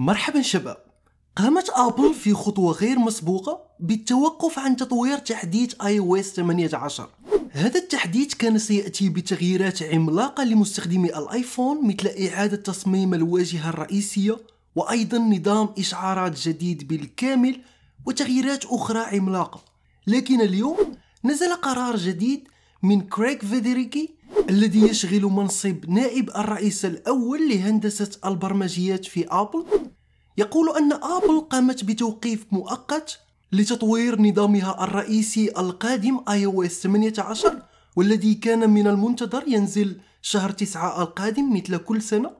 مرحبا شباب قامت ابل في خطوة غير مسبوقة بالتوقف عن تطوير تحديث اي او اس 18 هذا التحديث كان سيأتي بتغييرات عملاقة لمستخدمي الايفون مثل اعادة تصميم الواجهة الرئيسية وايضا نظام اشعارات جديد بالكامل وتغييرات اخرى عملاقة لكن اليوم نزل قرار جديد من كريك فيدريكي الذي يشغل منصب نائب الرئيس الأول لهندسة البرمجيات في آبل يقول أن آبل قامت بتوقيف مؤقت لتطوير نظامها الرئيسي القادم iOS 18 والذي كان من المنتظر ينزل شهر 9 القادم مثل كل سنة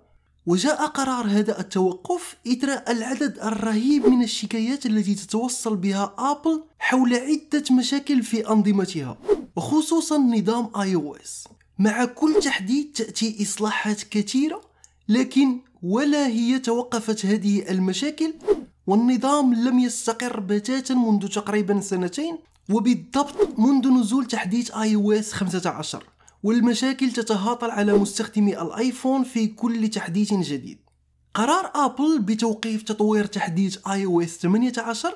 وجاء قرار هذا التوقف إثر العدد الرهيب من الشكايات التي تتوصل بها آبل حول عدة مشاكل في أنظمتها وخصوصا نظام iOS مع كل تحديد تأتي إصلاحات كثيرة لكن ولا هي توقفت هذه المشاكل والنظام لم يستقر بتاتا منذ تقريبا سنتين وبالضبط منذ نزول تحديث اي او اس 15 والمشاكل تتهاطل على مستخدمي الايفون في كل تحديث جديد قرار ابل بتوقيف تطوير تحديث اي او اس 18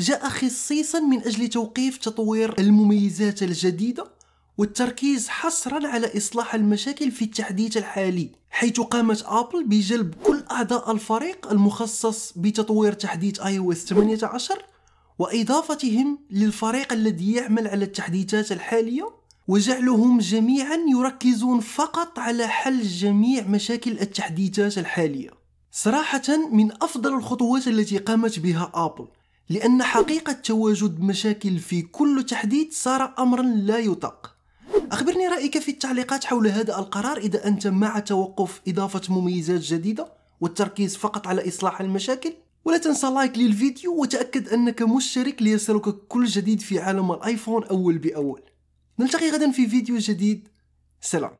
جاء خصيصا من اجل توقيف تطوير المميزات الجديده والتركيز حصرا على إصلاح المشاكل في التحديث الحالي حيث قامت أبل بجلب كل أعضاء الفريق المخصص بتطوير تحديث iOS 18 وإضافتهم للفريق الذي يعمل على التحديثات الحالية وجعلهم جميعا يركزون فقط على حل جميع مشاكل التحديثات الحالية صراحة من أفضل الخطوات التي قامت بها أبل لأن حقيقة تواجد مشاكل في كل تحديث صار أمرا لا يطاق أخبرني رأيك في التعليقات حول هذا القرار إذا أنت مع توقف إضافة مميزات جديدة والتركيز فقط على إصلاح المشاكل ولا تنسى لايك للفيديو وتأكد أنك مشترك ليصلك كل جديد في عالم الآيفون أول بأول نلتقي غدا في فيديو جديد سلام